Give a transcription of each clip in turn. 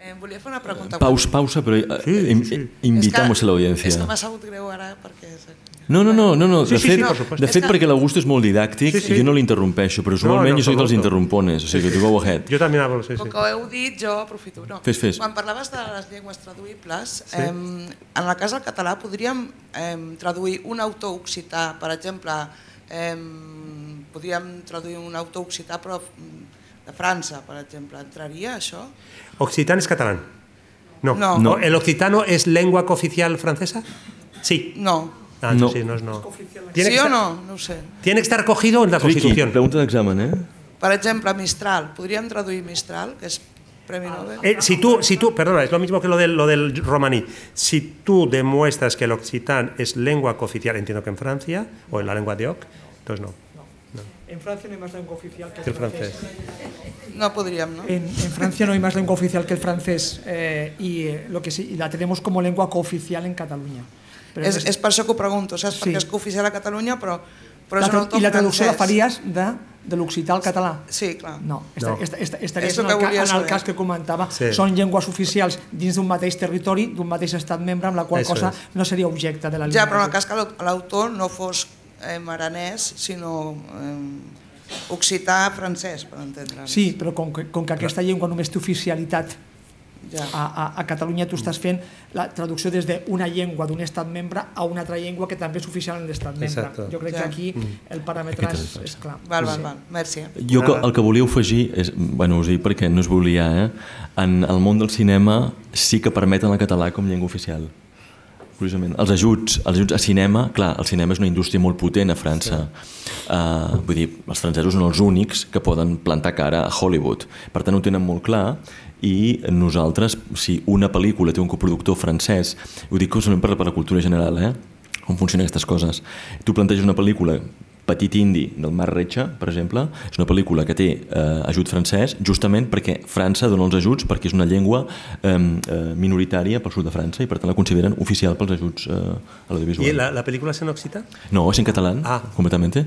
Eh, volia fer una eh, pregunta. Paus, pausa, però eh, sí, in, sí. invitamos a l'audiència. És que m'ha sabut greu ara perquè... No, no, no, no, no. De, sí, fet, sí, no, de fet, perquè l'August és molt didàctic sí, sí. i jo no l'interrompeixo, però normalment no, no, jo soc dels interrompones, o sigui que tu go ahead. Jo també anava, sí, sí. Com que ho heu dit, jo aprofito. No. Fes, fes. Quan parlaves de les llengües traduïbles, sí. eh, en la casa del català podríem eh, traduir un autor occità, per exemple, eh, podríem traduir un autor occità, però mm, Francia, por ejemplo, ¿entraría eso. Occitan es catalán? No. no. ¿El occitano es lengua cooficial francesa? Sí. No. Ah, Sí, ¿Sí o no? No sé. Tiene que estar cogido en la constitución. Constitución. pregunta examen, eh? Por ejemplo, Mistral. Podríem traducir Mistral, que es premio ah. Nobel. Eh, si tú, si tú, perdona, es lo mismo que lo del, lo del romaní. Si tú demuestras que el occitán es lengua cooficial, entiendo que en Francia, o en la lengua de Oc, entonces no. En Francia no hay más lengua oficial que el, francés. No podríamos, ¿no? En, en, Francia no hay más lengua oficial que el francés eh, y eh, lo que sí, y la tenemos como lengua cooficial en Cataluña. Però és, és per això que ho pregunto, saps? Sí. porque es cooficial a Catalunya, però, però la, és un I la traducció la faries de, de l'occità al català? Sí, clar. No, estaria no. Esta, esta, en el, en el cas que comentava. Sí. Són llengües oficials dins d'un mateix territori, d'un mateix estat membre, amb la qual Eso cosa és. no seria objecte de la llengua. Ja, però en el cas que l'autor no fos eh, maranès, sinó eh, occità-francès, per entendre'ns. Sí, però com que, com que aquesta llengua només té oficialitat ja. a, a, a Catalunya, tu estàs fent la traducció des d'una llengua d'un estat membre a una altra llengua que també és oficial en l'estat membre. Exacte. Jo crec ja. que aquí mm. el paràmetre és, és clar. Val, val, val. Merci. Jo que, el que volia ofegir, és, bueno, us dic perquè no es volia, eh? en el món del cinema sí que permeten el català com llengua oficial curiosament. Els ajuts, els ajuts a cinema, clar, el cinema és una indústria molt potent a França. Sí. Uh, vull dir, els francesos són els únics que poden plantar cara a Hollywood. Per tant, ho tenen molt clar i nosaltres, si una pel·lícula té un coproductor francès, ho dic solament per, per la cultura general, eh? com funcionen aquestes coses. Tu planteges una pel·lícula Petit Indi del Mar Retxa, per exemple, és una pel·lícula que té eh, ajut francès justament perquè França dona els ajuts perquè és una llengua eh, minoritària pel sud de França i per tant la consideren oficial pels ajuts eh, a l'audiovisual. I la, la pel·lícula és en occità? No, és en català, ah. completamente.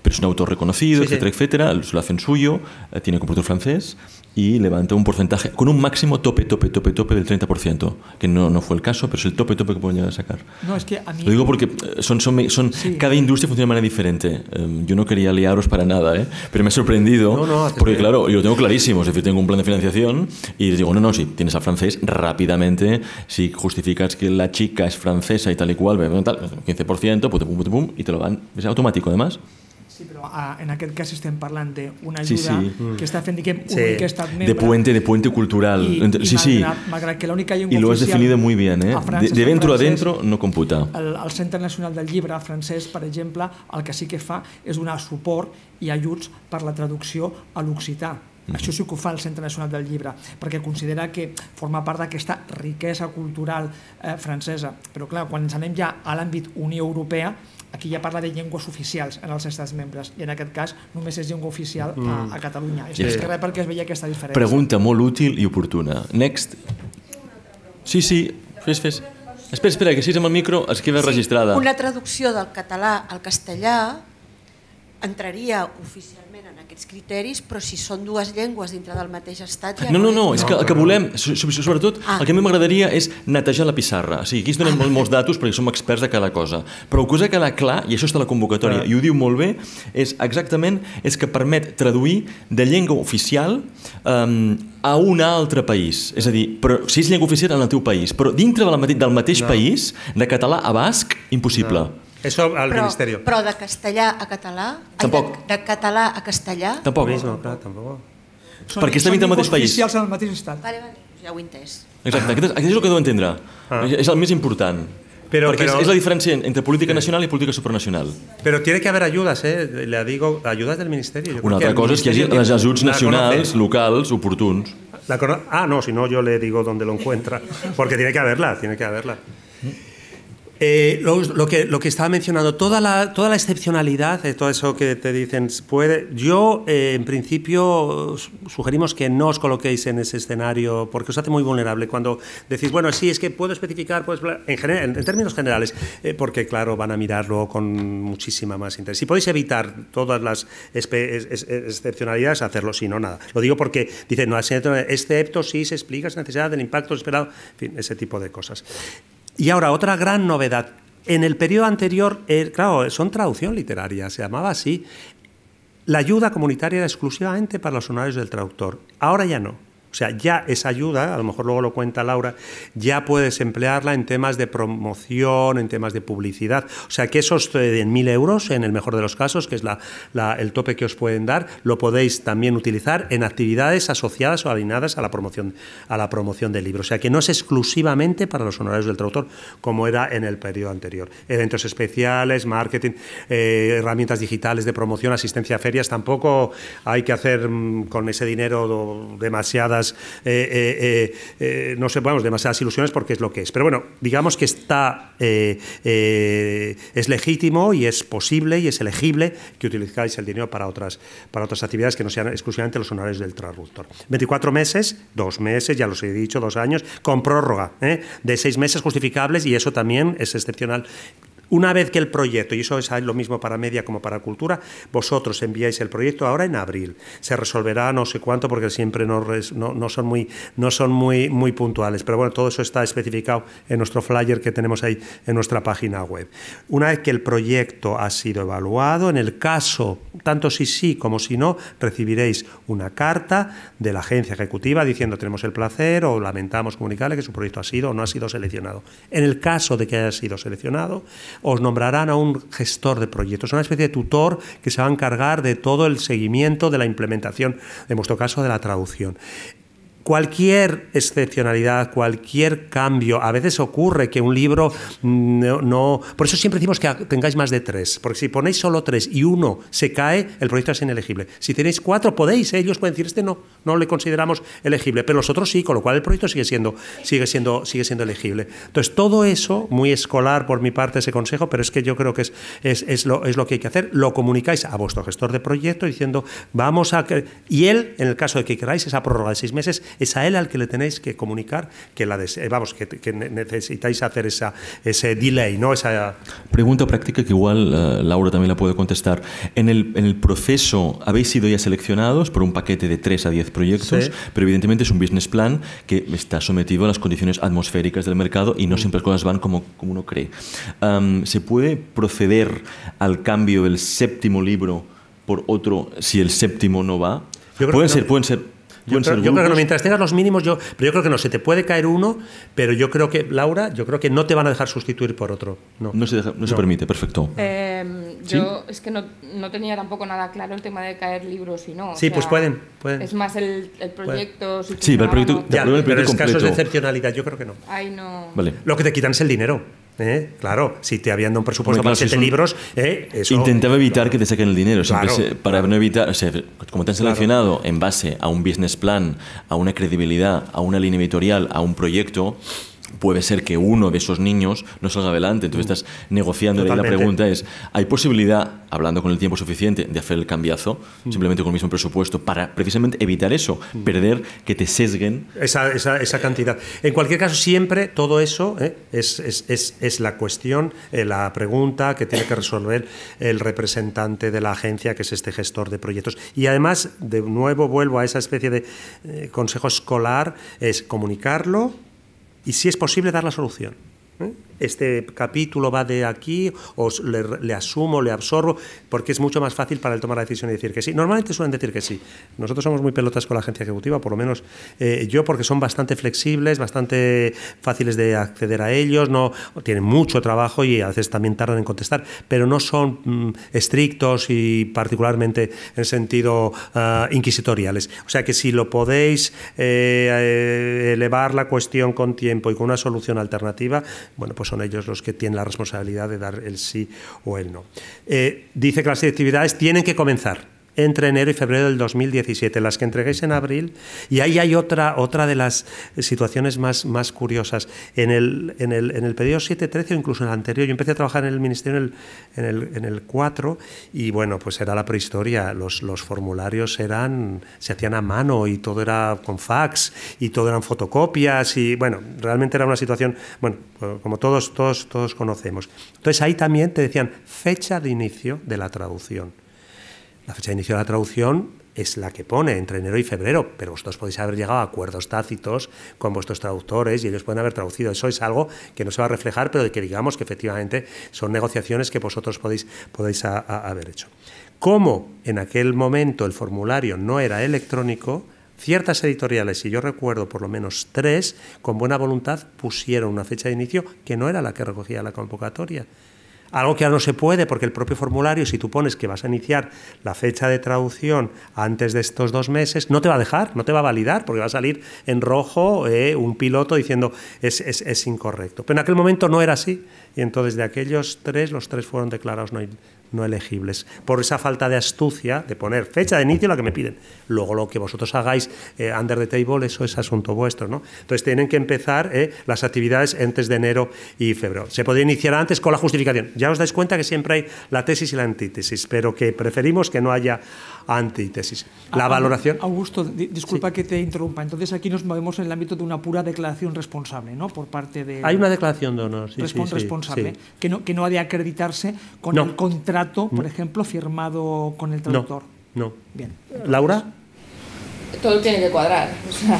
Però és un autor reconocido, sí, sí. etcétera, etcétera, lo hacen suyo, eh, tiene compositor francés i levanta un porcentatge con un màxim tope, tope, tope, tope del 30%, que no, no fue el caso, pero es el tope, tope que pueden llegar a sacar. No, es que a mí... Lo digo porque eh, son, son, son sí. cada industria funciona de manera diferente. Em, yo no quería liaros para nada, ¿eh? pero me ha sorprendido. porque, claro, yo lo tengo clarísimo. Es decir, tengo un plan de financiación y les digo, no, no, si tienes al francés, rápidamente, si justificas que la chica es francesa y tal y cual, 15%, pum, pum, y te lo dan. Es automático, además. Sí, però a, ah, en aquest cas estem parlant d'una ajuda sí, sí. que mm. està fent que sí. un que està membre, de puente, de puente cultural. I, i sí, sí. Malgrat, que l'única llengua I lo has definido muy bien, eh? de, de dentro a dentro no computa. El, el Centre Nacional del Llibre francès, per exemple, el que sí que fa és donar suport i ajuts per la traducció a l'occità. Mm -hmm. Això sí que ho fa el Centre Nacional del Llibre, perquè considera que forma part d'aquesta riquesa cultural eh, francesa. Però clar, quan ens anem ja a l'àmbit Unió Europea, aquí ja parla de llengües oficials en els estats membres i en aquest cas només és llengua oficial a, mm. a Catalunya és més que res perquè es veia aquesta diferència Pregunta molt útil i oportuna Next Sí, sí, fes, fes Espera, espera, que si és amb el micro es queda sí, registrada Una traducció del català al castellà entraria oficialment en aquests criteris, però si són dues llengües dintre del mateix estat... Ja no, no, no, és que el que volem, sobretot, ah. el que a mi m'agradaria és netejar la pissarra. O sigui, aquí es donen molt, molts datos perquè som experts de cada cosa, però el que us ha quedat clar, i això està a la convocatòria, ah. i ho diu molt bé, és exactament és que permet traduir de llengua oficial um, a un altre país. És a dir, però si és llengua oficial en el teu país, però dintre del mateix, del mateix no. país, de català a basc, impossible. No això al però, Ministeri. Però de castellà a català? Tampoc. Ai, de, de català a castellà? Tampoc. Mismo, clar, tampoc. Són, Perquè estem el mateix país. Són en el mateix estat. Vale, vale, ja ho he entès. Exacte, ah. aquest, és, aquest és el que deu entendre. Ah. És el més important. Però, Perquè però, és, és la diferència entre política nacional i política supranacional. Però tiene que haver ayudas, ¿eh? Le digo, ayudas del Ministerio. Jo Una altra cosa és que hi hagi les ajuts nacionals, locals, oportuns. La ah, no, si no yo le digo donde lo encuentra. Porque tiene que haberla, tiene que haberla. Eh, lo, que, lo que estaba mencionando, toda la, toda la excepcionalidad, todo eso que te dicen, puede, yo eh, en principio sugerimos que no os coloquéis en ese escenario porque os hace muy vulnerable cuando decís, bueno, sí, es que puedo especificar, pues, en, general, en, términos generales, eh, porque claro, van a mirarlo con muchísima más interés. Si podéis evitar todas las excepcionalidades, hacerlo, si no, nada. Lo digo porque dicen, no, excepto si se explica, esa necesidad del impacto esperado, en fin, ese tipo de cosas. Y ahora, otra gran novedad. En el periodo anterior, eh, claro, son traducción literaria, se llamaba así. La ayuda comunitaria era exclusivamente para los honorarios del traductor. Ahora ya no. O sea, ya esa ayuda, a lo mejor luego lo cuenta Laura, ya puedes emplearla en temas de promoción, en temas de publicidad. O sea, que esos mil euros, en el mejor de los casos, que es el tope que os pueden dar, lo podéis también utilizar en actividades asociadas o alineadas a la promoción, a la promoción del libro. O sea, que no es exclusivamente para los honorarios del traductor, como era en el periodo anterior. Eventos especiales, marketing, eh, herramientas digitales de promoción, asistencia a ferias, tampoco hay que hacer mm, con ese dinero demasiada eh, eh, eh, no se vamos, pues demasiadas ilusiones porque es lo que es. Pero bueno, digamos que está, es legítimo y es posible y es elegible que utilizáis el dinero para otras, para otras actividades que no sean exclusivamente los honorarios del traductor. 24 meses, dos meses, ya los he dicho, dos años, con prórroga de seis meses justificables y eso también es excepcional una vez que el proyecto, y eso es lo mismo para media como para cultura, vosotros enviáis el proyecto ahora en abril. Se resolverá no sé cuánto porque siempre no, son, muy, no son muy, muy puntuales. Pero bueno, todo eso está especificado en nuestro flyer que tenemos ahí en nuestra página web. Una vez que el proyecto ha sido evaluado, en el caso, tanto si sí como si no, recibiréis una carta de la agencia ejecutiva diciendo tenemos el placer o lamentamos comunicarle que su proyecto ha sido o no ha sido seleccionado. En el caso de que haya sido seleccionado, os nombrarán a un gestor de proyectos, una especie de tutor que se va a encargar de todo el seguimiento, de la implementación, en vuestro caso, de la traducción. Cualquier excepcionalidad, cualquier cambio, a veces ocurre que un libro no, Por eso siempre decimos que tengáis más de tres, porque si ponéis solo tres y uno se cae, el proyecto es inelegible. Si tenéis cuatro, podéis, ¿eh? ellos pueden decir, este no, no le consideramos elegible, pero los otros sí, con lo cual el proyecto sigue siendo, sigue siendo, sigue siendo elegible. Entonces, todo eso, muy escolar por mi parte ese consejo, pero es que yo creo que es, es, lo, es lo que hay que hacer, lo comunicáis a vuestro gestor de proyecto diciendo, vamos a... Y él, en el caso de que queráis, esa prórroga de seis meses, es a él al que le tenéis que comunicar que la eh, vamos que, necesitáis hacer esa, ese delay, ¿no? Esa pregunta práctica que igual eh, Laura también la puede contestar. En el, proceso habéis sido ya seleccionados por un paquete de 3 a 10 proyectos, pero evidentemente es un business plan que está sometido a las condiciones atmosféricas del mercado y no mm. siempre las cosas van como, como uno cree. ¿Se puede proceder al cambio del séptimo libro por otro si el séptimo no va? Pueden, ser, pueden ser yo creo, que no, mientras tengas los mínimos, yo, pero yo creo que no, se te puede caer uno, pero yo creo que, Laura, yo creo que no te van a dejar sustituir por otro. No, no, se, permite, perfecto. Eh, Yo es que no, no, tenía tampoco nada claro el tema de caer libros y no. Sí, pues pueden, pueden, Es más el, el proyecto. sí, pero el proyecto, ya, el proyecto pero es casos de excepcionalidad, yo creo que no. Ay, no. Vale. Lo que te quitan es el dinero. ¿Eh? Claro, si te habían dado un presupuesto para siete libros, ¿eh? Eso, intentaba evitar que te saquen el dinero, para no evitar, o como te han seleccionado en base a un business plan, a una credibilidad, a una línea editorial, a un proyecto, puede ser que uno de esos niños no salga adelante. Entonces mm. estás negociando. Y la pregunta es, ¿hay posibilidad, hablando con el tiempo suficiente, de hacer el cambiazo, mm. simplemente con el mismo presupuesto, para precisamente evitar eso, mm. perder, que te sesguen? Esa, esa, cantidad. En cualquier caso, siempre todo eso ¿eh? es, la cuestión, eh, la pregunta que tiene que resolver el representante de la agencia, que es este gestor de proyectos. Y además, de nuevo vuelvo a esa especie de eh, consejo escolar, es comunicarlo, y si es posible dar la solución. ¿eh? este capítulo va de aquí, os le, asumo, le absorbo, porque es mucho más fácil para él tomar la decisión y decir que sí. Normalmente suelen decir que sí. Nosotros somos muy pelotas con la agencia ejecutiva, por lo menos eh, yo, porque son bastante flexibles, bastante fáciles de acceder a ellos, no tienen mucho trabajo y a veces también tardan en contestar, pero no son mm, estrictos y particularmente en sentido ah, inquisitoriales. O sea que si lo podéis eh, eh, elevar la cuestión con tiempo y con una solución alternativa, bueno, pues son ellos los que tienen la responsabilidad de dar el sí o el no. Eh, dice que las actividades tienen que comenzar entre enero y febrero del 2017, las que entreguéis en abril. Y ahí hay otra, otra de las situaciones más, más curiosas. En el, en el, en el periodo 7 o incluso en el anterior, yo empecé a trabajar en el ministerio en el, en el, en el 4 y bueno, pues era la prehistoria. Los, los formularios eran, se hacían a mano y todo era con fax y todo eran fotocopias y bueno, realmente era una situación, bueno, como todos, todos, todos conocemos. Entonces ahí también te decían fecha de inicio de la traducción. La fecha de inicio de la traducción es la que pone entre enero y febrero, pero vosotros podéis haber llegado a acuerdos tácitos con vuestros traductores y ellos pueden haber traducido. Eso es algo que no se va a reflejar, pero de que digamos que efectivamente son negociaciones que vosotros podéis, haber hecho. Como en aquel momento el formulario no era electrónico, ciertas editoriales, y yo recuerdo por lo menos tres, con buena voluntad pusieron una fecha de inicio que no era la que recogía la convocatoria. Algo que ahora no se puede porque el propio formulario, si tú pones que vas a iniciar la fecha de traducción antes de estos dos meses, no te va a dejar, no te va a validar porque va a salir en rojo eh, un piloto diciendo es, es, es, incorrecto. Pero en aquel momento no era así y entonces de aquellos tres, los tres fueron declarados no, no elegibles, por esa falta de astucia de poner fecha de inicio la que me piden. Luego lo que vosotros hagáis eh, under the table, eso es asunto vuestro. ¿no? Entonces tienen que empezar eh, las actividades antes de enero y febrero. Se podría iniciar antes con la justificación. Ya os dais cuenta que siempre hay la tesis y la antítesis, pero que preferimos que no haya antítesis. Ah, La valoración. Augusto, disculpa que te interrumpa. Entonces aquí nos movemos en el ámbito de una pura declaración responsable, ¿no? Por parte de. Hay una declaración de honor, responsable, Que, no, que no ha de acreditarse con el contrato, por ejemplo, firmado con el traductor. No. Bien. ¿Laura? Todo tiene que cuadrar.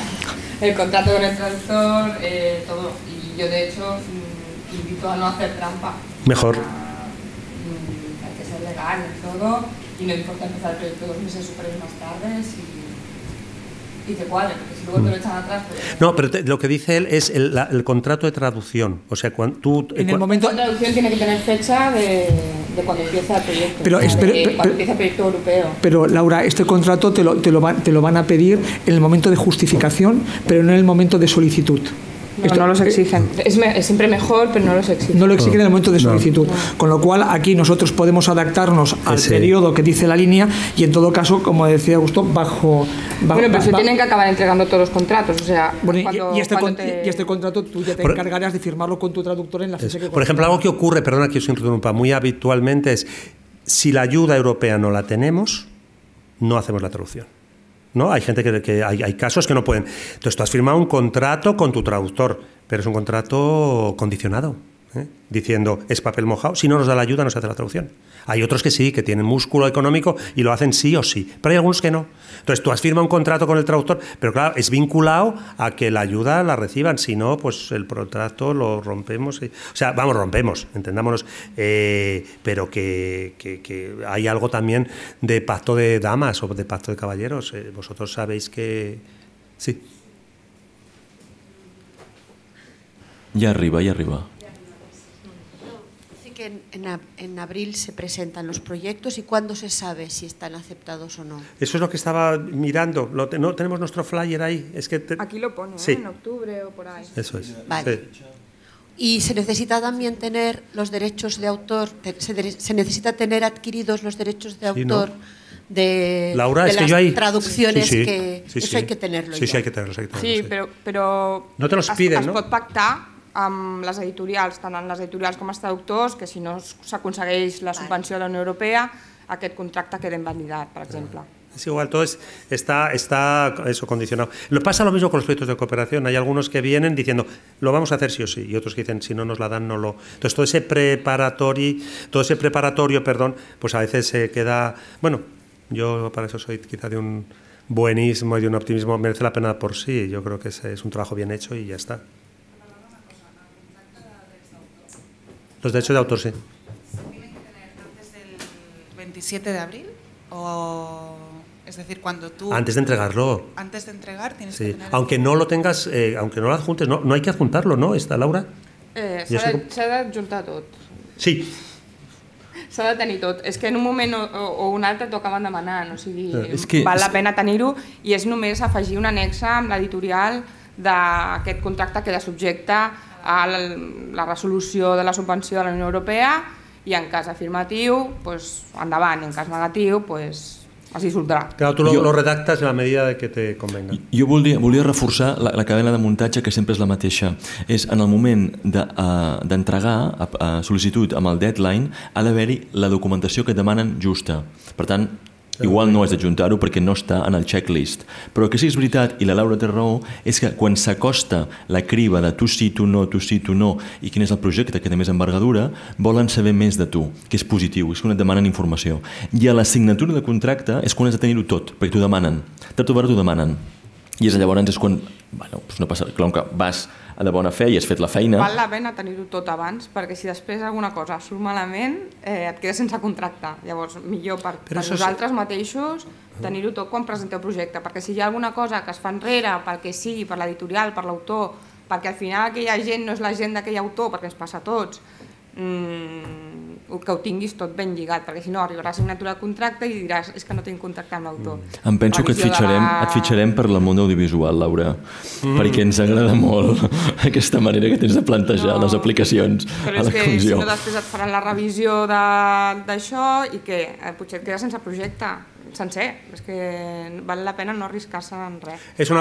el contrato con el traductor, eh, todo. Y yo, de hecho, mm, invito a no hacer trampa. Mejor. hay mm, que ser legal y todo y no importa empezar el proyecto dos meses superiores más tarde y te cuadre, porque si luego te lo mm. echan atrás. Pues no, pero lo que dice él es el, la, el, contrato de traducción. O sea, cuando tú. Eh, en el momento. de traducción tiene que tener fecha de, cuando empieza el proyecto. Pero, pero, cuando empieza el proyecto europeo. Pero, Laura, este contrato te lo, te, lo te lo van a pedir en el momento de justificación, pero no en el momento de solicitud. No, no los exigen. Es, siempre mejor, pero no los exigen. No lo exigen en el momento de solicitud. Con lo cual, aquí nosotros podemos adaptarnos al periodo que dice la línea y, en todo caso, como decía Augusto, bajo. bueno, pero se tienen que acabar entregando todos los contratos. O sea, y, este y, este contrato tú ya te encargarás de firmarlo con tu traductor en la fecha que. Por ejemplo, algo que ocurre, perdona que os interrumpa, muy habitualmente es si la ayuda europea no la tenemos, no hacemos la traducción. ¿no? Hay gente que, hay, hay, casos que no pueden. Entonces tú has firmado un contrato con tu traductor, pero es un contrato condicionado. ¿eh? diciendo es papel mojado, si no nos da la ayuda no se hace la traducción. Hay otros que sí, que tienen músculo económico y lo hacen sí o sí, pero hay algunos que no. Entonces tú has firmado un contrato con el traductor, pero claro, es vinculado a que la ayuda la reciban, si no, pues el contrato lo rompemos. o sea, vamos, rompemos, entendámonos, eh, pero que, hay algo también de pacto de damas o de pacto de caballeros. Eh, vosotros sabéis que... Sí. Y arriba, y arriba en, en, abril se presentan los proyectos y cuándo se sabe si están aceptados o no. Eso es lo que estaba mirando. no tenemos nuestro flyer ahí. Es que Aquí lo pone, ¿eh? en octubre o por ahí. Eso es. Vale. Y se necesita también tener los derechos de autor, se, necesita tener adquiridos los derechos de autor. de, las traducciones que eso hay que tenerlo. Sí, sí hay que tenerlo. sí, pero, pero no te los piden, ¿no? las les editorials, tant en les editorials com els que si no s'aconsegueix la subvenció de la Unión Europea, aquest contracte queda vanidad, por ejemplo Es igual, todo está, eso condicionado. Lo, pasa lo mismo con los proyectos de cooperación. Hay algunos que vienen diciendo, lo vamos a hacer sí o sí, y otros que dicen, si no nos la dan, no lo. Entonces, todo ese preparatorio, todo ese preparatorio perdón, pues a veces se queda. Bueno, yo para eso soy quizá de un buenismo y de un optimismo, merece la pena por sí. Yo creo que es un trabajo bien hecho y ya está. Los derechos de autor, sí. ¿Tienen que tener antes del 27 de abril? O, es decir, cuando tú... Antes de entregarlo. Antes de entregar tienes que tener... Aunque no lo tengas, eh, aunque no lo adjuntes, no, no hay que adjuntarlo, ¿no? Está Laura? Eh, se ha adjuntado. todo. Sí. Se de tenir todo. Es que en un momento o, o un alto toca demanant, o sigui, eh, sé. Em que, vale la pena y es i és només afegir un la editorial l'editorial d'aquest contracte que la subjecte a la, la resolució de la subvenció de la Unió Europea i en cas afirmatiu, pues, endavant, i en cas negatiu, pues, així saldrà. Clar, tu jo, lo redactes en la medida de que te convenga. Jo volia, volia reforçar la, la cadena de muntatge que sempre és la mateixa. És en el moment eh, d'entregar de, uh, uh, sol·licitud amb el deadline ha d'haver-hi la documentació que demanen justa. Per tant, Igual no has d'ajuntar-ho perquè no està en el checklist. Però que sí que és veritat, i la Laura té raó, és que quan s'acosta la criba de tu sí, tu no, tu sí, tu no, i quin és el projecte que té més envergadura, volen saber més de tu, que és positiu, és quan et demanen informació. I a la signatura de contracte és quan has de tenir-ho tot, perquè t'ho demanen. Tard o t'ho demanen. I és llavors és quan Bueno, doncs no passa, clar, que vas a la bona fe i has fet la feina... Val la pena tenir-ho tot abans, perquè si després alguna cosa surt malament, eh, et quedes sense contracte. Llavors, millor per, per nosaltres és... mateixos tenir-ho tot quan presenteu projecte, perquè si hi ha alguna cosa que es fa enrere, pel que sigui, per l'editorial, per l'autor, perquè al final aquella gent no és la gent d'aquell autor, perquè ens passa a tots, mm, que ho tinguis tot ben lligat, perquè si no arribaràs a signatura de contracte i diràs és que no tinc contracte amb l'autor. Mm. Em penso que et fitxarem, la... et fitxarem per la món audiovisual, Laura, mm. perquè ens agrada molt aquesta manera que tens de plantejar no, les aplicacions però a la comissió. Però és que si no després et faran la revisió d'això i que eh, Potser et quedes sense projecte. sencer. es que vale la pena no arriscar en Es una,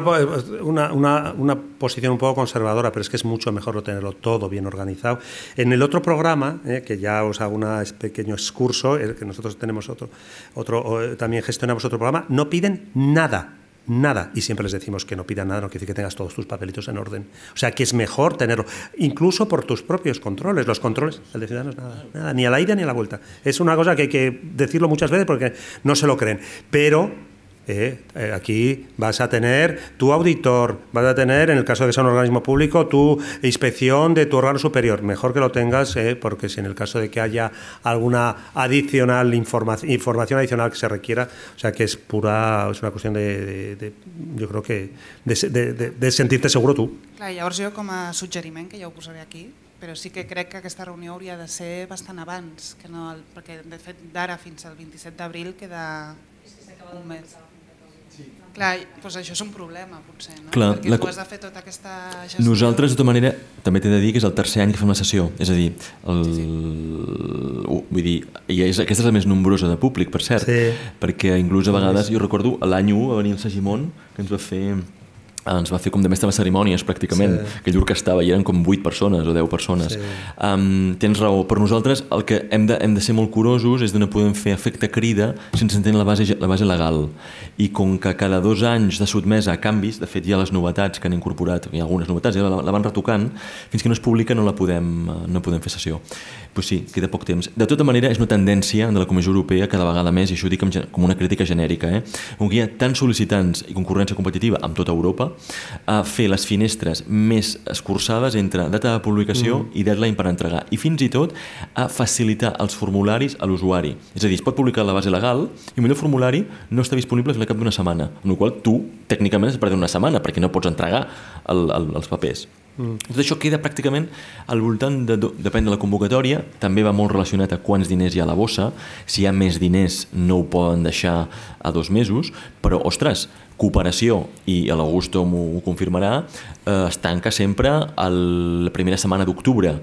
una, una, posición un poco conservadora, pero es que es mucho mejor tenerlo todo bien organizado. En el otro programa, eh, que ya os hago un pequeño excurso, que nosotros tenemos otro, otro eh, también gestionamos otro programa, no piden nada nada. Y siempre les decimos que no pidan nada, no quiere decir que tengas todos tus papelitos en orden. O sea, que es mejor tenerlo, incluso por tus propios controles. Los controles, el de Ciudadanos, nada, nada, ni a la ida ni a la vuelta. Es una cosa que hay que decirlo muchas veces porque no se lo creen. Pero eh, eh, aquí vas a tener tu auditor, vas a tener, en el caso de que sea un organismo público, tu inspección de tu órgano superior. Mejor que lo tengas, eh, porque si en el caso de que haya alguna adicional información adicional que se requiera, o sea que es pura, es una cuestión de, yo creo que, de, sentirte seguro Claro, y ahora sí yo a suggeriment, que ya ho aquí, pero sí que creo que esta reunión hauria de ser bastante abans, que no de fet d'ara fins al 27 d'abril queda un mes. Clar, doncs això és un problema, potser, no? Clar, Perquè la... tu has de fer tota aquesta gestió. Nosaltres, de tota manera, també t'he de dir que és el tercer any que fem la sessió, és a dir, el... sí, sí. Uh, vull dir, i és, aquesta és la més nombrosa de públic, per cert, sí. perquè inclús a vegades, jo recordo, l'any 1 va venir el Sagimon, que ens va fer ens ah, doncs va fer com de mestre de cerimònies pràcticament, sí. que llur que estava i eren com 8 persones o 10 persones sí. um, tens raó, per nosaltres el que hem de, hem de ser molt curosos és de no podem fer efecte crida sense entendre la base, la base legal i com que cada dos anys de sotmesa a canvis, de fet hi ha les novetats que han incorporat, hi ha algunes novetats, ja la, la van retocant fins que no es publica no la podem, no podem fer sessió pues sí, queda poc temps. De tota manera, és una tendència de la Comissió Europea cada vegada més, i això ho dic com, com una crítica genèrica, eh? com que hi ha tants sol·licitants i concurrència competitiva amb tota Europa, a fer les finestres més escurçades entre data de publicació mm. i deadline per entregar i fins i tot a facilitar els formularis a l'usuari. És a dir, es pot publicar la base legal i potser millor formulari no està disponible fins al cap d'una setmana, en el qual tu tècnicament has perdut una setmana perquè no pots entregar el, el, els papers. Mm. Tot això queda pràcticament al voltant, de, depèn de la convocatòria, també va molt relacionat a quants diners hi ha a la bossa, si hi ha més diners no ho poden deixar a dos mesos, però, ostres, cooperació, i l'Augusto m'ho confirmarà, eh, es tanca sempre el, la primera setmana d'octubre,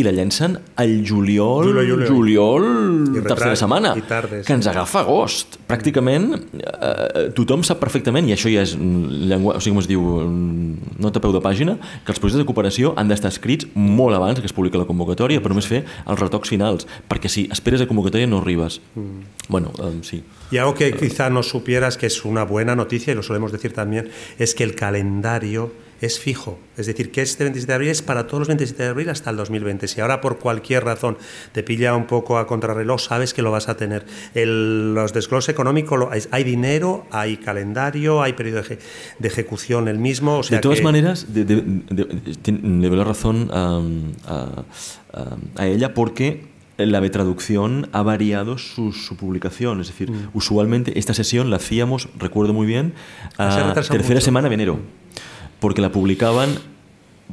i la llencen al juliol, juliol, juliol, juliol I tercera setmana, i tardes, que ens agafa agost. Pràcticament eh, tothom sap perfectament, i això ja és llengua, o sigui, com es diu, mm, no peu de pàgina, que els projectes de cooperació han d'estar escrits molt abans que es publica la convocatòria, per només fer els retocs finals, perquè si esperes a convocatòria no arribes. Mm. Bueno, um, sí. Y algo que quizá no supieras, que es una buena noticia, y lo solemos decir también, es que el calendario es fijo. Es decir, que este 27 de abril es para todos los 27 de abril hasta el 2020. Si ahora por cualquier razón te pilla un poco a contrarreloj, sabes que lo vas a tener. los desgloses económicos, hay dinero, hay calendario, hay periodo de, ejecución el mismo. de todas maneras, le la razón um, a, ella porque la Betraducción ha variado su, publicación. Es decir, mm. usualmente esta sesión la hacíamos, recuerdo muy bien, ah, a tercera semana de enero, porque la publicaban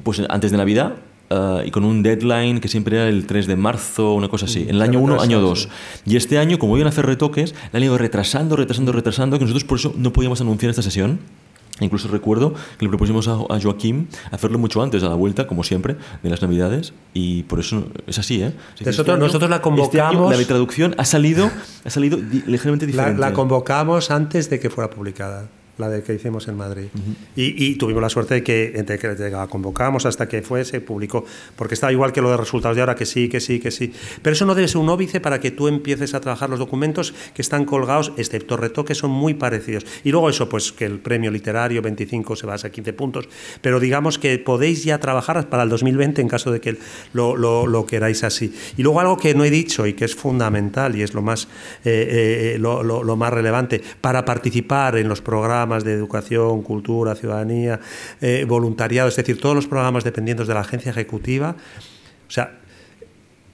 pues, antes de Navidad. Ah, y con un deadline que siempre era el 3 de marzo, una cosa así, mm, en el año 1, año 2. Y este año, como iban a hacer retoques, la han ido retrasando, retrasando, mm. retrasando, que nosotros por eso no podíamos anunciar esta sesión. Incluso recuerdo que le propusimos a, Joaquín hacerlo mucho antes, a la vuelta, como siempre, de las Navidades, y por eso es así, ¿eh? Este nosotros, la este convocamos. la traducción ha salido, ha salido ligeramente diferente. la, convocamos antes de que fuera publicada la de que hicimos en Madrid. y, tuvimos la suerte de que, entre que, la convocamos hasta que fue, se publicó, porque estaba igual que lo de resultados de ahora, que sí, que sí, que sí. Pero eso no debe ser un óbice para que tú empieces a trabajar los documentos que están colgados, excepto retoques, son muy parecidos. Y luego eso, pues que el premio literario 25 se basa en 15 puntos, pero digamos que podéis ya trabajar para el 2020 en caso de que lo, lo, queráis así. Y luego algo que no he dicho y que es fundamental y es lo más, eh, eh, eh, lo, lo más relevante, para participar en los programas, de educación, cultura, ciudadanía, eh, voluntariado, es decir, todos los programas dependientes de la agencia ejecutiva. O sea,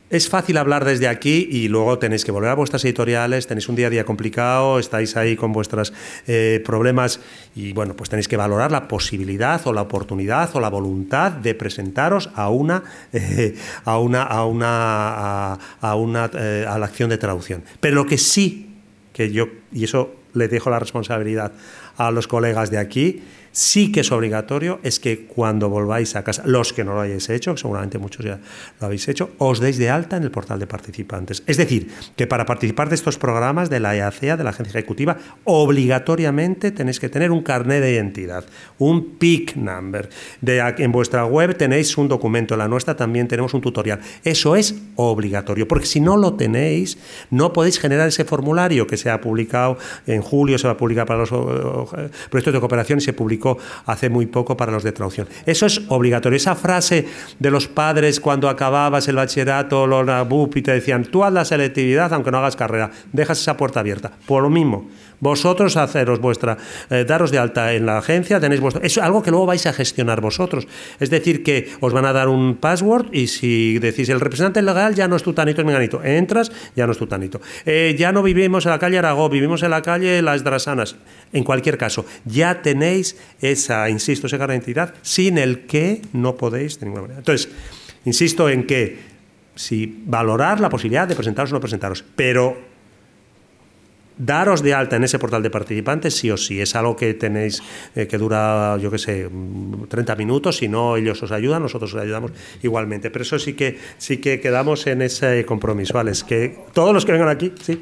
es fácil hablar desde aquí y luego tenéis que volver a vuestras editoriales, tenéis un día a día complicado, estáis ahí con vuestros eh, problemas y bueno, pues tenéis que valorar la posibilidad o la oportunidad o la voluntad de presentaros a una, eh, a una, a una, a, una, a la acción de traducción. Pero lo que sí, que yo, y eso le dejo la responsabilidad a los colegas de aquí sí que es obligatorio es que cuando volváis a casa, los que no lo hayáis hecho, seguramente muchos ya lo habéis hecho, os deis de alta en el portal de participantes. Es decir, que para participar de estos programas de la EACEA, de la agencia ejecutiva, obligatoriamente tenéis que tener un carnet de identidad, un PIC number. De, en vuestra web tenéis un documento, en la nuestra también tenemos un tutorial. Eso es obligatorio, porque si no lo tenéis, no podéis generar ese formulario que se ha publicado en julio, se va a publicar para los eh, eh, proyectos de cooperación y se publicó hace muy poco para los de traducción. Eso es obligatorio. Esa frase de los padres cuando acababas el bachillerato, lorna y te decían, tú haz la selectividad aunque no hagas carrera, dejas esa puerta abierta. Por lo mismo, vosotros haceros vuestra, eh, daros de alta en la agencia, tenéis vuestro. Es algo que luego vais a gestionar vosotros. Es decir, que os van a dar un password y si decís el representante legal ya no es tutanito, es meganito. Entras, ya no es tutanito. tanito eh, ya no vivimos en la calle Aragó, vivimos en la calle Las Drasanas. En cualquier caso, ya tenéis esa, insisto, esa garantía sin el que no podéis de ninguna manera. Entonces, insisto en que si valorar la posibilidad de presentaros o no presentaros, pero daros de alta en ese portal de participantes sí o sí. Es algo que tenéis eh, que dura, yo qué sé, 30 mm, minutos. Si no, ellos os ayudan, nosotros os ayudamos igualmente. Pero eso sí que sí que quedamos en ese compromiso, ¿vale? Es que todos los que vengan aquí, sí.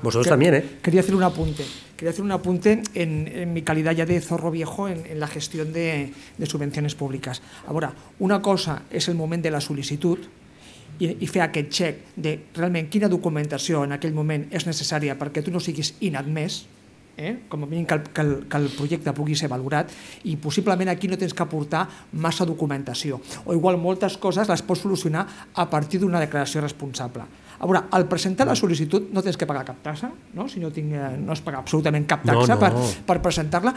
Vosotros también, ¿eh? Quería hacer un apunte. Quería hacer un apunte en, mi calidad ya de zorro viejo en, la gestión de subvenciones públicas. Ahora, una cosa es el momento de la solicitud, i, i fer aquest xec de realment quina documentació en aquell moment és necessària perquè tu no siguis inadmès, eh? com a mínim que el, que, el, que el projecte pugui ser valorat i possiblement aquí no tens que aportar massa documentació o igual moltes coses les pots solucionar a partir d'una declaració responsable a veure, al presentar la sol·licitud no tens que pagar cap taxa, no? si no, tinc, eh, no has pagat absolutament cap taxa no, no. per, per presentar-la.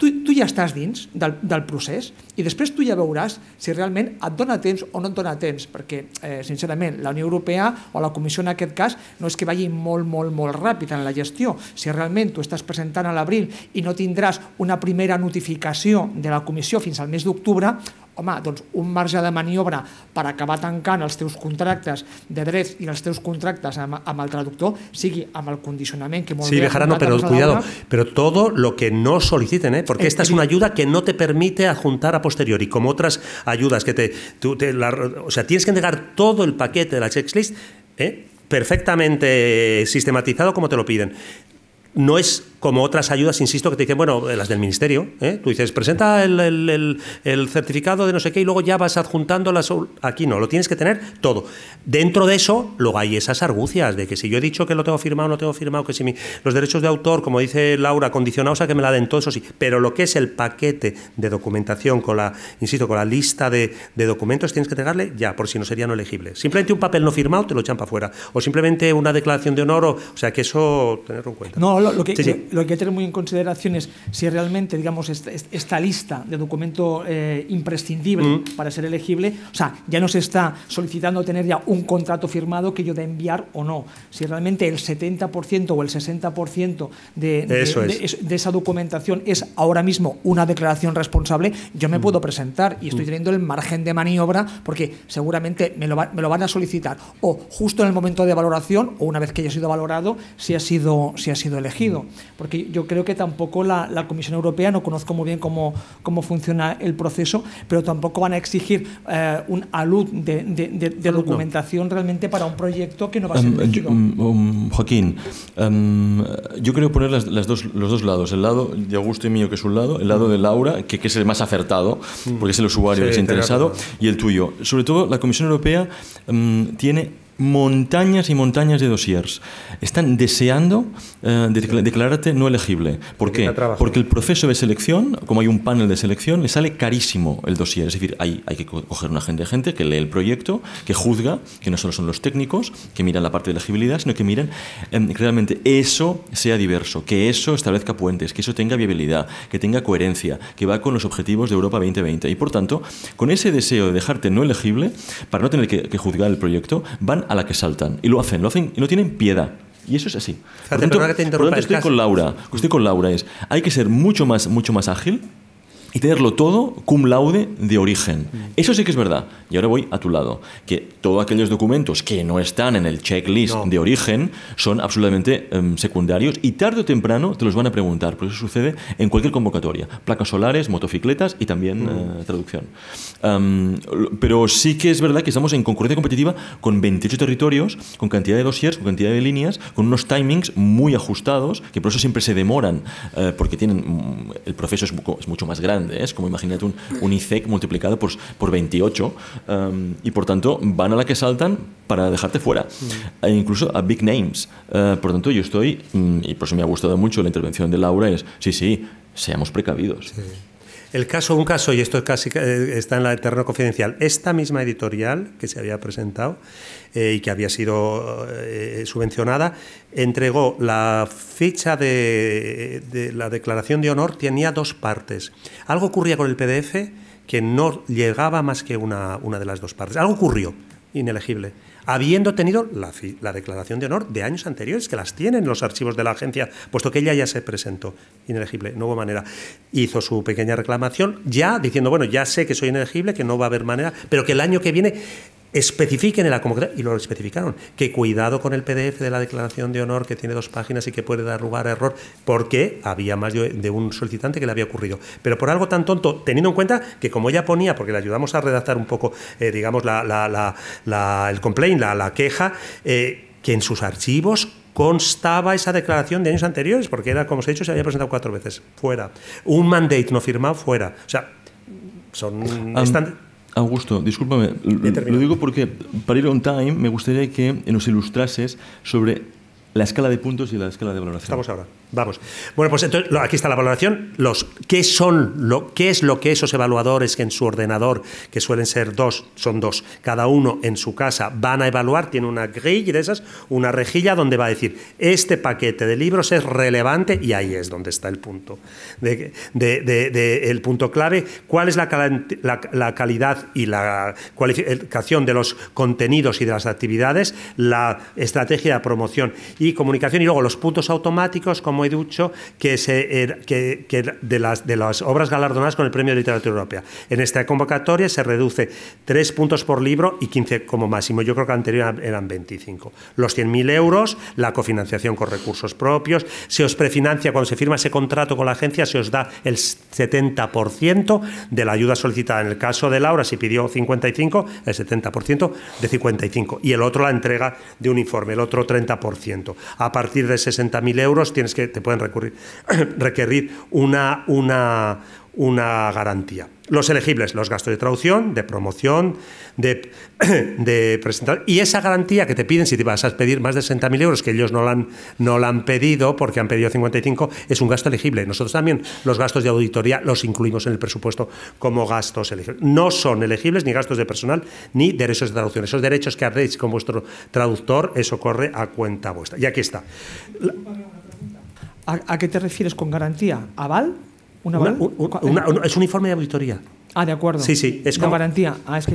Tu, tu ja estàs dins del, del procés i després tu ja veuràs si realment et dona temps o no et dona temps, perquè, eh, sincerament, la Unió Europea o la Comissió en aquest cas no és que vagi molt, molt, molt ràpid en la gestió. Si realment tu estàs presentant a l'abril i no tindràs una primera notificació de la Comissió fins al mes d'octubre, home, doncs un marge de maniobra per acabar tancant els teus contractes de drets i els teus contractas a mal traductor sigue a mal condicionament que Sí, dejarán, pero cuidado, pero todo lo que no soliciten, ¿eh? porque eh, esta es eh, una ayuda que no te permite adjuntar a posteriori, como otras ayudas que te... o sea, tienes que entregar todo el paquete de la checklist perfectamente sistematizado como te lo piden. No es como otras ayudas, insisto, que te dicen, bueno, eh, las del ministerio, ¿eh? tú dices, presenta el, certificado de no sé qué y luego ya vas adjuntando las... Aquí no, lo tienes que tener todo. Dentro de eso, luego hay esas argucias de que si yo he dicho que lo tengo firmado, no tengo firmado, que si los derechos de autor, como dice Laura, condicionados a que me la den todo eso sí, pero lo que es el paquete de documentación con la, insisto, con la lista de, documentos tienes que entregarle ya, por si no sería no elegible. Simplemente un papel no firmado te lo echan para afuera o simplemente una declaración de honor, o, sea que eso tenerlo en cuenta. No, lo, que, lo que hay que tener muy en consideración es si realmente, digamos, esta, lista de documento eh, imprescindible mm. para ser elegible, o sea, ya no se está solicitando tener ya un contrato firmado que yo de enviar o no. Si realmente el 70% o el 60% de, esa documentación es ahora mismo una declaración responsable, yo me mm. puedo presentar y estoy mm. teniendo el margen de maniobra porque seguramente me lo, van a solicitar o justo en el momento de valoración o una vez que haya sido valorado si ha sido elegido porque yo creo que tampoco la, Comisión Europea, no conozco muy bien cómo, funciona el proceso, pero tampoco van a exigir eh, un alud de, documentación realmente para un proyecto que no va a ser. Em, em, um, Joaquín, em, yo creo poner las, dos, los dos lados, el lado de Augusto y mío, que es un lado, el lado de Laura, que, es el más acertado, mm. porque es el usuario que es interesado, y el tuyo. Sobre todo, la Comisión Europea tiene montañas y montañas de dossiers. Están deseando eh, declararte no elegible. ¿Por qué? Porque el proceso de selección, como hay un panel de selección, le sale carísimo el dossier. Es decir, hay, hay que coger una gente de gente que lee el proyecto, que juzga, que no solo son los técnicos, que miran la parte de elegibilidad, sino que miran em, que realmente eso sea diverso, que eso establezca puentes, que eso tenga viabilidad, que tenga coherencia, que va con los objetivos de Europa 2020. Y por tanto, con ese deseo de dejarte no elegible, para no tener que, que juzgar el proyecto, van a la que saltan. Y lo hacen, lo hacen y no tienen piedad. Y eso es así. Pero estoy con Laura. Estoy con Laura es, hay que ser mucho más, mucho más ágil y tenerlo todo cum laude de origen. Mm. Eso sí que es verdad. Y ahora voy a tu lado. Que todos aquellos documentos que no están en el checklist de origen son absolutamente em, secundarios y tarde o temprano te los van a preguntar, Por eso sucede en cualquier convocatoria. Placas solares, motocicletas y también mm. eh, traducción. Em, pero sí que es verdad que estamos en concurrencia competitiva con 28 territorios, con cantidad de dossiers, con cantidad de líneas, con unos timings muy ajustados, que por eso siempre se demoran, eh, porque tienen mm, el proceso es mucho más grande ¿eh? Es como imagínate un, un e multiplicado por, por 28 em, y por tanto van a la que saltan para dejarte fuera. Mm. E incluso a big names. Eh, por tanto, yo estoy, mm, y por eso me ha gustado mucho la intervención de Laura, es, sí, sí, seamos precavidos. El caso, un caso, y esto casi eh, está en la terreno confidencial, esta misma editorial que se había presentado eh, y que había sido eh, subvencionada, entregó la ficha de, de la declaración de honor, tenía dos partes. Algo ocurría con el PDF que no llegaba más que una, una de las dos partes. Algo ocurrió, inelegible habiendo tenido la, declaración de honor de años anteriores, que las tienen los archivos de la agencia, puesto que ella ya se presentó inelegible, no hubo manera. Hizo su pequeña reclamación, ya diciendo, bueno, ya sé que soy inelegible, que no va a haber manera, pero que el año que viene especifiquen en la convocatoria, y lo especificaron, que cuidado con el PDF de la declaración de honor que tiene dos páginas y que puede dar lugar a error, porque había más de un solicitante que le había ocurrido. Pero por algo tan tonto, teniendo en cuenta que como ella ponía, porque le ayudamos a redactar un poco, eh, digamos, la, la, el complaint, la, queja, eh, que en sus archivos constaba esa declaración de años anteriores, porque era, como se he dicho, se había presentado cuatro veces, fuera. Un mandate no firmado, fuera. O sea, son... Augusto, discúlpame, lo digo porque para ir on time me gustaría que nos ilustrases sobre la escala de puntos y la escala de valoración. Estamos ahora. Vamos. Bueno, pues entonces aquí está la valoración. Los, ¿qué, son lo, ¿Qué es lo que esos evaluadores que en su ordenador, que suelen ser dos, son dos, cada uno en su casa, van a evaluar? Tiene una grilla de esas, una rejilla donde va a decir, este paquete de libros es relevante y ahí es donde está el punto. el punto clave, ¿cuál es la, la, la calidad y la cualificación de los contenidos y de las actividades? La estrategia de promoción y comunicación y luego los puntos automáticos como Ducho, que, se, er, que, de, las, de las obras galardonadas con el Premio de Literatura Europea. En esta convocatoria se reduce tres puntos por libro y 15 como máximo. Yo creo que anterior eran 25. Los 100.000 euros, la cofinanciación con recursos propios, se os prefinancia cuando se firma ese contrato con la agencia, se os da el 70% de la ayuda solicitada. En el caso de Laura, si pidió 55, el 70% de 55. Y el otro la entrega de un informe, el otro 30%. A partir de 60.000 euros tienes que te pueden recurrir, requerir una, una, una garantía. Los elegibles, los gastos de traducción, de promoción, de, de presentar. Y esa garantía que te piden, si te vas a pedir más de 60.000 euros, que ellos no la, han, no la han pedido porque han pedido 55, es un gasto elegible. Nosotros también los gastos de auditoría los incluimos en el presupuesto como gastos elegibles. No son elegibles ni gastos de personal ni derechos de traducción. Esos derechos que hacéis con vuestro traductor, eso corre a cuenta vuestra. Y aquí está. ¿A, a qué te refieres con garantía? ¿Aval? ¿Un aval? Una, un, eh? una, un, es un informe de auditoría. Ah, de acuerdo. Sí, sí. Es con garantía. Ah, es que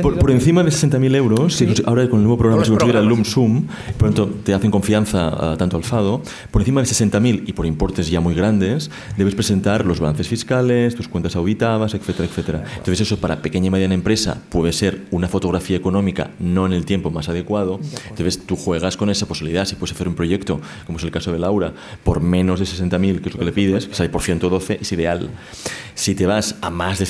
por, encima de 60.000 euros, ahora con el nuevo programa si considera el Zoom, pronto te hacen confianza ah, tanto al por encima de 60.000 y por importes ya muy grandes, debes presentar los balances fiscales, tus cuentas auditadas, etcétera, etcétera. Entonces eso para pequeña y mediana empresa puede ser una fotografía económica no en el tiempo más adecuado. Entonces tú juegas con esa posibilidad, si puedes hacer un proyecto, como es el caso de Laura, por menos de 60.000, que es lo que le pides, que ahí por 112, es ideal. Si te vas a más de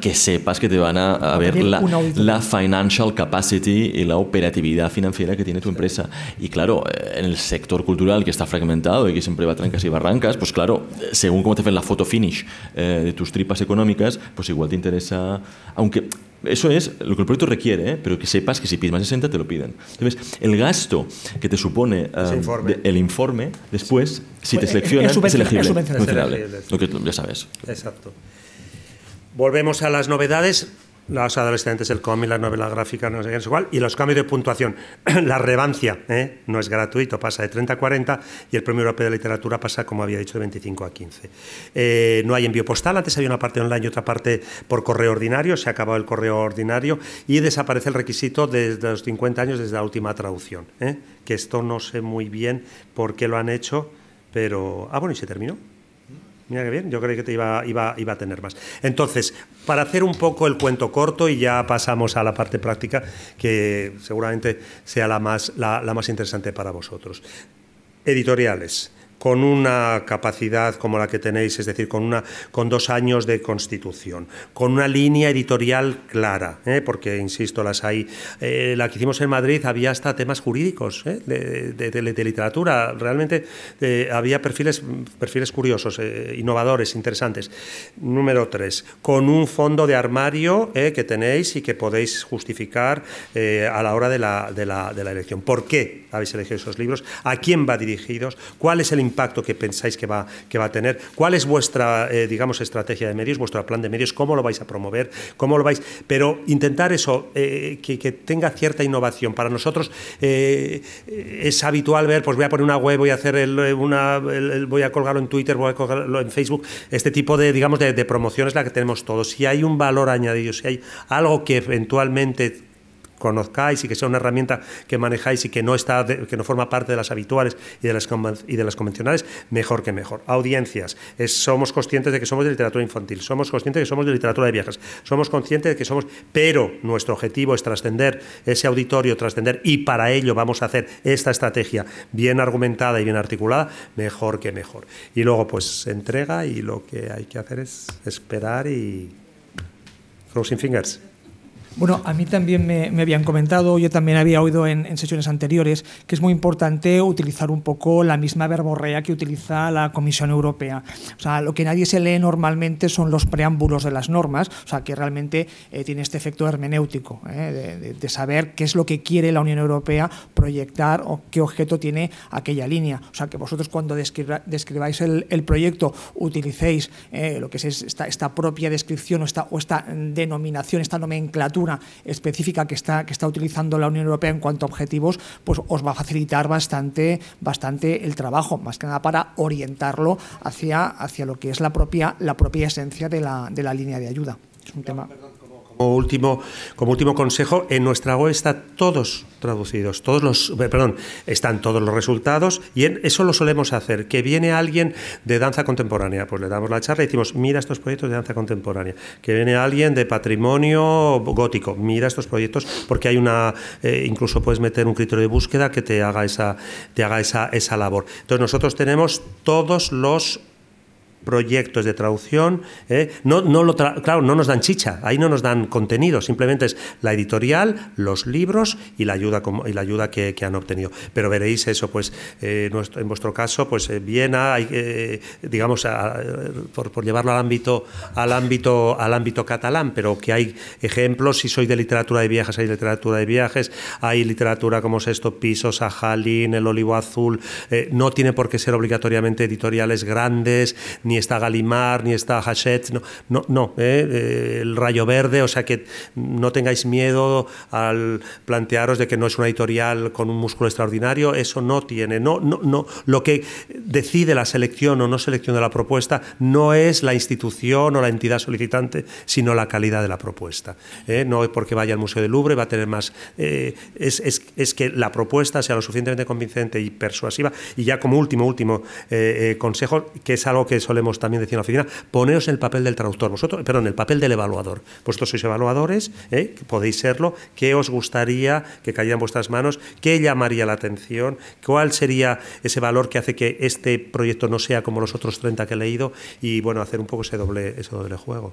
que sepas que te van a, ver la, financial capacity y la operatividad financiera que tiene tu empresa. Y claro, eh, en el sector cultural que está fragmentado y que siempre va trancas y barrancas, pues claro, eh, según cómo te hacen la foto finish eh, de tus tripas económicas, pues igual te interesa, aunque eso es lo que el proyecto requiere, pero que sepas que si pides más de 60 te lo piden. Entonces, el gasto que te supone el informe, después, si te pues, seleccionas, es, elegible. Es elegible. Lo que ya sabes. Exacto. Volvemos a las novedades. Los adolescentes, el cómic, las novelas gráficas, no sé qué, y los cambios de puntuación. la revancia ¿eh? no es gratuito, pasa de 30 a 40 y el Premio Europeo de Literatura pasa, como había dicho, de 25 a 15. Eh, no hay envío postal, antes había una parte online y otra parte por correo ordinario, se ha acabado el correo ordinario y desaparece el requisito desde los 50 años desde la última traducción. ¿eh? Que esto no sé muy bien por qué lo han hecho, pero. Ah, bueno, y se terminó. Mira qué bien, yo creí que te iba, iba, iba, a tener más. Entonces, para hacer un poco el cuento corto y ya pasamos a la parte práctica, que seguramente sea la más, la, la más interesante para vosotros. Editoriales con una capacidad como la que tenéis, es decir, con, una, con dos años de constitución, con una línea editorial clara, ¿eh? porque, insisto, las hay. Eh, la que hicimos en Madrid había hasta temas jurídicos ¿eh? de, literatura, realmente había perfiles, perfiles curiosos, innovadores, interesantes. Número tres, con un fondo de armario que tenéis y que podéis justificar a la hora de la, de, la, elección. ¿Por qué habéis elegido esos libros? ¿A quién va dirigidos? ¿Cuál es el impacto? impacto que pensáis que va, que va a tener, cuál es vuestra, eh, digamos, estrategia de medios, vuestro plan de medios, cómo lo vais a promover, cómo lo vais, pero intentar eso, eh, que, tenga cierta innovación. Para nosotros eh, es habitual ver, pues voy a poner una web, voy a hacer una, voy a colgarlo en Twitter, voy a colgarlo en Facebook, este tipo de, digamos, de, de promoción es la que tenemos todos. Si hay un valor añadido, si hay algo que eventualmente conozcáis y que sea una herramienta que manejáis y que no, está que no forma parte de las habituales y de las, convencionales, mejor que mejor. Audiencias, somos conscientes de que somos de literatura infantil, somos conscientes de que somos de literatura de viajes, somos conscientes de que somos, pero nuestro objetivo es trascender ese auditorio, trascender y para ello vamos a hacer esta estrategia bien argumentada y bien articulada, mejor que mejor. Y luego pues entrega y lo que hay que hacer es esperar y crossing fingers. Bueno, a mí también me, habían comentado, yo también había oído en, sesiones anteriores, que es muy importante utilizar un poco la misma verborrea que utiliza la Comisión Europea. O sea, lo que nadie se lee normalmente son los preámbulos de las normas, o sea, que realmente eh, tiene este efecto hermenéutico, eh, de, saber qué es lo que quiere la Unión Europea proyectar o qué objeto tiene aquella línea. O sea, que vosotros cuando describáis el, proyecto utilicéis eh, lo que es esta, esta propia descripción o esta, o esta denominación, esta nomenclatura específica que está, que está utilizando la Unión Europea en cuanto a objetivos, pues os va a facilitar bastante, bastante el trabajo, más que nada para orientarlo hacia, hacia lo que es la propia, la propia esencia de la, de la línea de ayuda. Es un tema como último, como último consejo, en nuestra web todos traducidos, todos los, eh, perdón, están todos los resultados y en, eso lo solemos hacer, que viene alguien de danza contemporánea, pues le damos la charla y decimos, mira estos proyectos de danza contemporánea, que viene alguien de patrimonio gótico, mira estos proyectos, porque hay una, eh, incluso puedes meter un criterio de búsqueda que te haga esa, haga esa, esa labor. Entonces nosotros tenemos todos los proyectos de traducción. ¿eh? no, no lo claro, no nos dan chicha, ahí no nos dan contenido, simplemente es la editorial, los libros y la ayuda, y la ayuda que, han obtenido. Pero veréis eso, pues eh, en vuestro caso, pues eh, Viena, digamos, por, llevarlo al ámbito, al, ámbito, al ámbito catalán, pero que hay ejemplos, si soy de literatura de viajes, hay literatura de viajes, hay literatura como es Sexto Piso, Sajalín, El Olivo Azul, no tiene por qué ser obligatoriamente editoriales grandes, ni ni está Galimar, ni está Hachette, no, no, ¿eh? Eh, el Rayo Verde, o sea que no tengáis miedo al plantearos de que no es una editorial con un músculo extraordinario, eso no tiene, no, no, no, lo que decide la selección o no selección de la propuesta no es la institución o la entidad solicitante, sino la calidad de la propuesta. ¿eh? No es porque vaya al Museo del Louvre, va a tener más, es, es, que la propuesta sea lo suficientemente convincente y persuasiva, y ya como último, último consejo, que es algo que solemos también decía en la oficina, poneros en el papel del traductor, vosotros, eh, perdón, el papel del evaluador. Vosotros sois evaluadores, eh, podéis serlo, ¿qué os gustaría que cayera en vuestras manos? ¿Qué llamaría la atención? ¿Cuál sería ese valor que hace que este proyecto no sea como los otros 30 que he leído? Y bueno, hacer un poco ese doble, ese doble juego.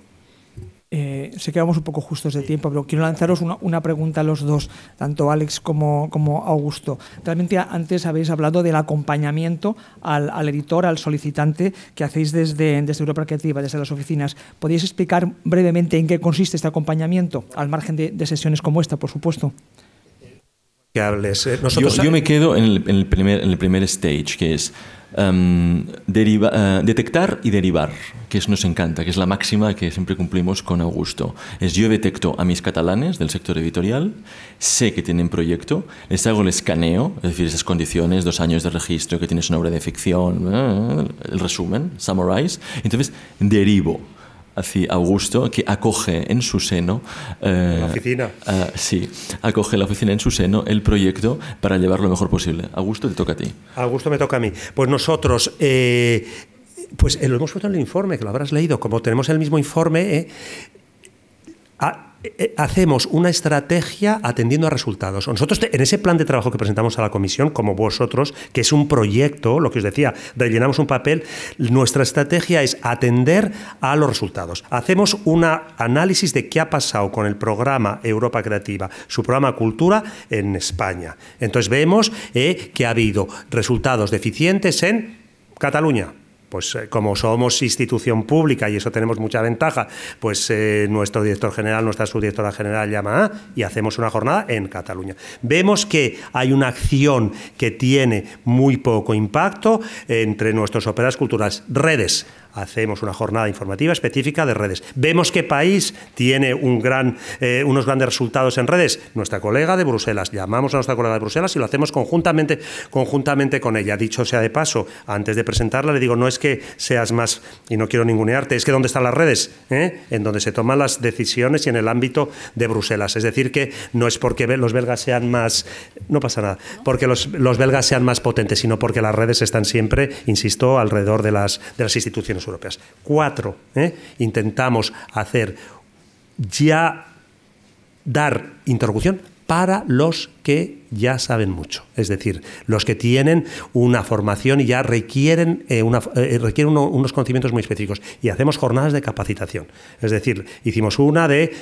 Eh, sé que vamos un poco justos de tiempo, pero quiero lanzaros una, pregunta a los dos, tanto Alex como, como, Augusto. Realmente antes habéis hablado del acompañamiento al, al editor, al solicitante que hacéis desde, desde, Europa Creativa, desde las oficinas. Podéis explicar brevemente en qué consiste este acompañamiento, al margen de, sesiones como esta, por supuesto? Que hables. Eh, yo, me quedo en el, en el, primer, en el primer stage, que es Em, eh, detectar y derivar, que es, nos encanta, que es la máxima que siempre cumplimos con Augusto. Es yo detecto a mis catalanes del sector editorial, sé que tienen proyecto, les hago el escaneo, es decir, esas condiciones, dos años de registro, que tienes una obra de ficción, eh, el resumen, summarize, entonces derivo Así Augusto, que acoge en su seno. Eh, la oficina. Eh, sí, acoge la oficina en su seno el proyecto para llevarlo lo mejor posible. Augusto, te toca a ti. Augusto, me toca a mí. Pues nosotros. Eh, pues eh, lo hemos puesto en el informe, que lo habrás leído. Como tenemos el mismo informe, ah, eh, eh, hacemos una estrategia atendiendo a resultados. Nosotros en ese plan de trabajo que presentamos a la comisión, como vosotros, que es un proyecto, lo que os decía, rellenamos un papel, nuestra estrategia es atender a los resultados. Hacemos un análisis de qué ha pasado con el programa Europa Creativa, su programa Cultura en España. Entonces vemos eh, que ha habido resultados deficientes en Cataluña, pues eh, como somos institución pública y eso tenemos mucha ventaja, pues eh, nuestro director general, nuestra subdirectora general llama a y hacemos una jornada en Cataluña. Vemos que hay una acción que tiene muy poco impacto entre nuestros operas culturales. Redes hacemos una jornada informativa específica de redes. Vemos qué país tiene eh, unos grandes resultados en redes. Nuestra colega de Bruselas, llamamos a nuestra colega de Bruselas y lo hacemos conjuntamente, conjuntamente con ella. Dicho sea de paso, antes de presentarla, le digo, no es que seas más, y no quiero ningunearte, es que dónde están las redes, ¿Eh? en donde se toman las decisiones y en el ámbito de Bruselas. Es decir, que no es porque los belgas sean más, no pasa nada, porque los, belgas sean más potentes, sino porque las redes están siempre, insisto, alrededor de las instituciones europeas. Cuatro, ¿eh? intentamos hacer ya dar interlocución para los que ya saben mucho, es decir, los que tienen una formación y ya requieren, eh, eh, requieren unos conocimientos muy específicos. Y hacemos jornadas de capacitación, es decir, hicimos una de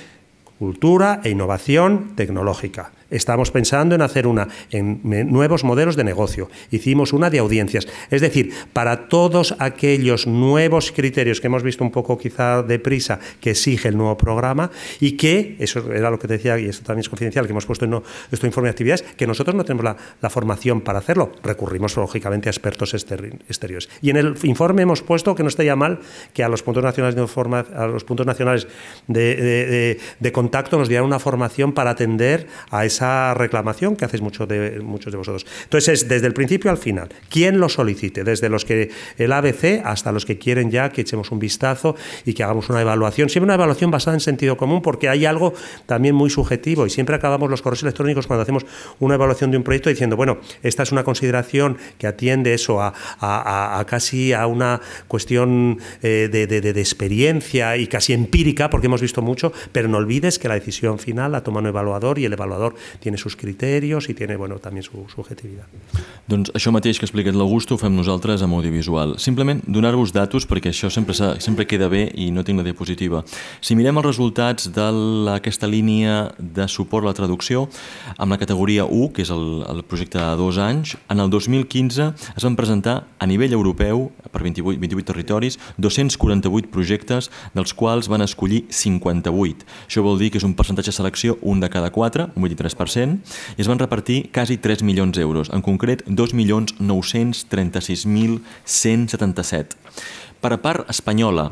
cultura e innovación tecnológica. Estamos pensando en hacer una, en nuevos modelos de negocio. Hicimos una de audiencias. Es decir, para todos aquellos nuevos criterios que hemos visto un poco quizá deprisa que exige el nuevo programa y que, eso era lo que te decía, y esto también es confidencial, que hemos puesto en nuestro informe de actividades, que nosotros no tenemos la, formación para hacerlo. Recurrimos, lógicamente, a expertos exteriores. Y en el informe hemos puesto que no estaría mal que a los puntos nacionales de, a los puntos nacionales de, contacto nos dieran una formación para atender a esa esa reclamación que hacéis de, muchos de vosotros. Entonces, es desde el principio al final. ¿Quién lo solicite? Desde los que el ABC hasta los que quieren ya que echemos un vistazo y que hagamos una evaluación. Siempre una evaluación basada en sentido común, porque hay algo también muy subjetivo y siempre acabamos los correos electrónicos cuando hacemos una evaluación de un proyecto diciendo, bueno, esta es una consideración que atiende eso a, casi a una cuestión eh, de experiencia y casi empírica, porque hemos visto mucho, pero no olvides que la decisión final la toma un evaluador y el evaluador tiene sus criterios y tiene bueno, también su subjetividad. Doncs això mateix que ha explicat l'Augusto ho fem nosaltres amb audiovisual. Simplement donar-vos datos perquè això sempre, sempre queda bé i no tinc la diapositiva. Si mirem els resultats d'aquesta línia de suport a la traducció, amb la categoria 1, que és el, el projecte de dos anys, en el 2015 es van presentar a nivell europeu, per 28, 28 territoris, 248 projectes, dels quals van escollir 58. Això vol dir que és un percentatge de selecció un de cada quatre, un 3% i es van repartir quasi 3 milions d'euros, en concret 2.936.177. Per a part espanyola,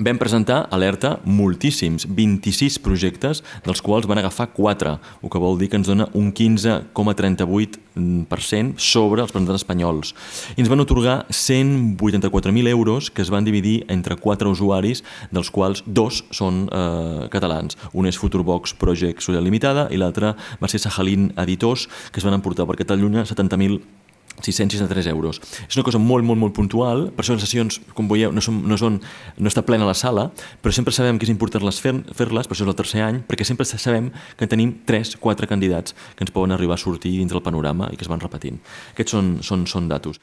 vam presentar, alerta, moltíssims, 26 projectes, dels quals van agafar 4, el que vol dir que ens dona un 15,38% mm, sobre els presentats espanyols. I ens van otorgar 184.000 euros que es van dividir entre 4 usuaris, dels quals dos són eh, catalans. Un és Futurbox Project Social Limitada i l'altre va ser Sahalin Editors, que es van emportar per Catalunya 70.000 euros 663 euros. És una cosa molt, molt, molt puntual, per això les sessions, com veieu, no, som, no, són, no està plena la sala, però sempre sabem que és important les fer-les, fer per això és el tercer any, perquè sempre sabem que tenim 3, 4 candidats que ens poden arribar a sortir dins del panorama i que es van repetint. Aquests són, són, són datos.